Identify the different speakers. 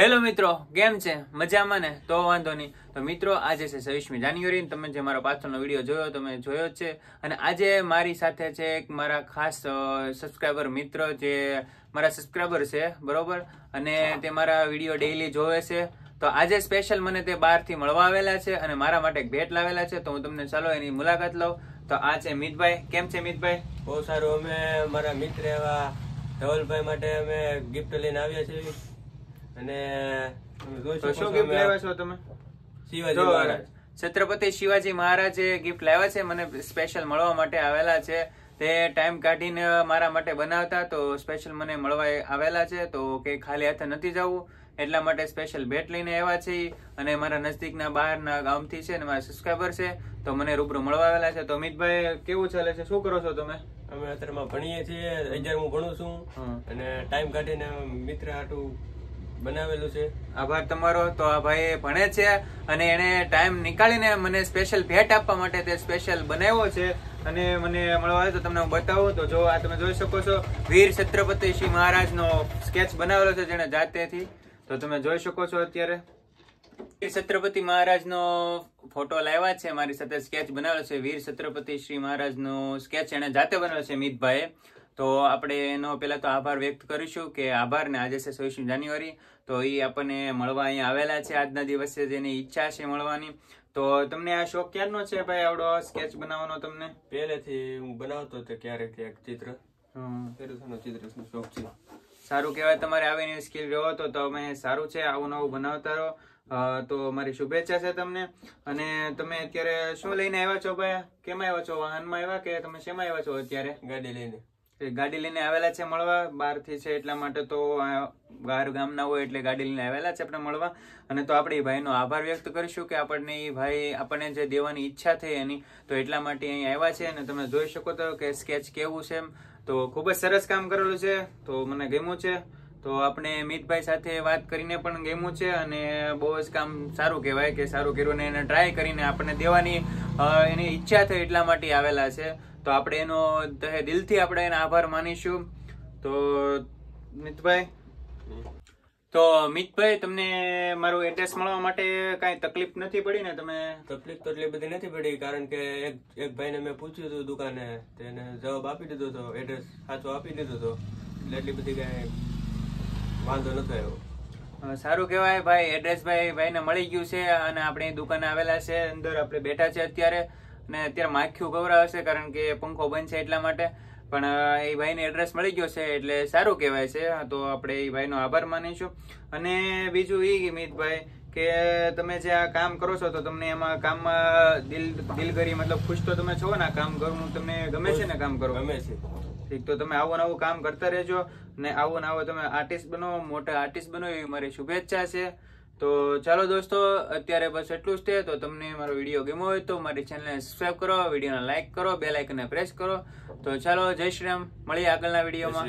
Speaker 1: hello મિત્રો કેમ છે મજામાં ને તો વાંધો નહીં તો મિત્રો આજે છે છવ્વીસમી જાન્યુઆરી તમે જે મારો પાછળનો વિડીયો જોયો તમે જોયો જ છે અને આજે મારી સાથે છે એક મારા ખાસ સબસ્ક્રાઈબર મિત્ર જે મારા સબસ્ક્રાઈબર છે બરોબર અને તે મારા વિડીયો ડેઈલી જોવે છે તો આજે સ્પેશિયલ મને તે બહારથી મળવા આવેલા છે અને મારા માટે એક ભેટ લાવેલા છે તો હું તમને ચાલો એની મુલાકાત લઉં તો આ છે મિતભાઈ કેમ છે મિતભાઈ બહુ સારું અમે મારા મિત્ર એવા ધવલભાઈ માટે અમે ગિફ્ટ લઈને આવ્યા છીએ અને શું ગિફ્ટ લાવ્યા છો તમે શિવાજી મહારાજ છત્રપતિ શિવાજી મહારાજે ગિફ્ટ લાવ્યા છે મને સ્પેશિયલ મળવા માટે આવેલા છે તે ટાઈમ કાઢીને મારા માટે બનાવતા તો સ્પેશિયલ મને મળવા આવેલા છે તો કે ખાલી હાથે નથી જવું એટલા માટે સ્પેશિયલ બેટ લઈને આવ્યા છે અને મારા નજદીકના બહારના ગામથી છે અને મારા સબસ્ક્રાઈબર છે તો મને રૂબરૂ મળવા આવેલા છે તો અમિતભાઈ કેવું ચાલે છે શું કરો છો તમે અમે અત્યારમાં ભણીએ છીએ અત્યારે હું ભણું છું અને ટાઈમ કાઢીને મિત્ર હાટું બનાવેલું છે આભાર તમારો તો આ ભાઈ ભણે છે અને એને ટાઈમ નીકાળીને મને સ્પેશિયલ ભેટ આપવા માટે તે સ્પેશિયલ બનાવ્યો છે અને મને મળવા આવે તો તમને હું બતાવું તો જો આ તમે જોઈ શકો છો વીર છત્રપતિ શ્રી મહારાજનો સ્કેચ બનાવેલો છે જેને જાતેથી તો તમે જોઈ શકો છો અત્યારે વીર છત્રપતિ મહારાજનો ફોટો લાવ્યા છે મારી સાથે સ્કેચ બનાવેલો છે વીર છત્રપતિ શ્રી મહારાજનો સ્કેચ એને જાતે બનાવ્યો છે મિતભાઈ તો આપણે એનો પહેલાં તો આભાર વ્યક્ત કરીશું કે આભાર ને આજે છે છવ્વીસમી જાન્યુઆરી તો એ આપણને મળવા અહીંયા આવેલા છે આજના દિવસે જેની ઈચ્છા છે મળવાની તો તમને આ શોખ ક્યારનો છે ભાઈ આવડો સ્કેચ બનાવવાનો તમને પહેલેથી હું બનાવતો હતો ક્યારેક એક ચિત્ર ચિત્રનો શોખ છે સારું કહેવાય તમારે આવીને સ્કિલ રહ્યો તો તમે સારું છે આવું નવું બનાવતા રહો તો મારી શુભેચ્છા છે તમને અને તમે અત્યારે શું લઈને આવ્યા છો ભાઈ કેમ આવ્યા છો વાહનમાં આવ્યા કે તમે શેમાં આવ્યા છો અત્યારે ગાડી લઈને તે ગાડી લઈને આવેલા છે મળવા બહારથી છે એટલા માટે તો બહાર ગામના હોય એટલે ગાડી લઈને આવેલા છે આપણે મળવા અને તો આપણે એ ભાઈનો આભાર વ્યક્ત કરીશું કે આપણને એ ભાઈ આપણને જે દેવાની ઈચ્છા થઈ એની તો એટલા માટે અહીં આવ્યા છે અને તમે જોઈ શકો તો કે સ્કેચ કેવું છે એમ તો ખૂબ જ સરસ કામ કરેલું છે તો મને ગમ્યું છે તો આપણે મિતભાઈ સાથે વાત કરીને પણ ગમ્યું છે અને બહુ જ કામ સારું કહેવાય કે સારું કર્યું ને એને ટ્રાય કરીને આપણને દેવાની એની ઈચ્છા થઈ એટલા માટે આવેલા છે તો આપણે એનો તહે દિલથી આપણે એનો આભાર માનીશું તો મિતભાઈ તો મિતભાઈ તમને મારું એડ્રેસ મળવા માટે કાંઈ તકલીફ નથી પડી ને તમે તકલીફ તો એટલી બધી નથી પડી કારણ કે એક એક ભાઈને મેં પૂછ્યું હતું દુકાને તેને જવાબ આપી દીધો હતો એડ્રેસ સાચો આપી દીધો હતો એટલે એટલી બધી કાંઈ વાંધો નથી આવ્યો સારું કહેવાય ભાઈ એડ્રેસ ભાઈ ભાઈને મળી ગયું છે અને આપણે દુકાન આવેલા છે અંદર આપણે બેઠા છે અત્યારે અને અત્યારે માખીઓ ગવરા હશે કારણ કે પંખો બંધ છે એટલા માટે પણ એ ભાઈને એડ્રેસ મળી ગયો છે એટલે સારું કહેવાય છે તો આપણે એ ભાઈનો આભાર માનીશું અને બીજું એ મિતભાઈ કે તમે જે આ કામ કરો છો તો તમને એમાં કામમાં દિલ દિલ કરી મતલબ ખુશ તો તમે છો ને આ કામ કરવું તમને ગમે છે ને કામ કરવું ગમે છે ઠીક તો તમે આવું આવું કામ કરતા રહેજો ને આવો ને આવો તમે આર્ટિસ્ટ બનો મોટા આર્ટિસ્ટ બનો એવી મારી શુભેચ્છા છે તો ચાલો દોસ્તો અત્યારે બસ એટલું જ છે તો તમને મારો વિડીયો ગમ્યો હોય તો મારી ચેનલને સબસ્ક્રાઈબ કરો વિડીયોને લાઇક કરો બે લાઇકને પ્રેસ કરો તો ચાલો જય શ્રી રામ મળીએ આગળના વિડીયોમાં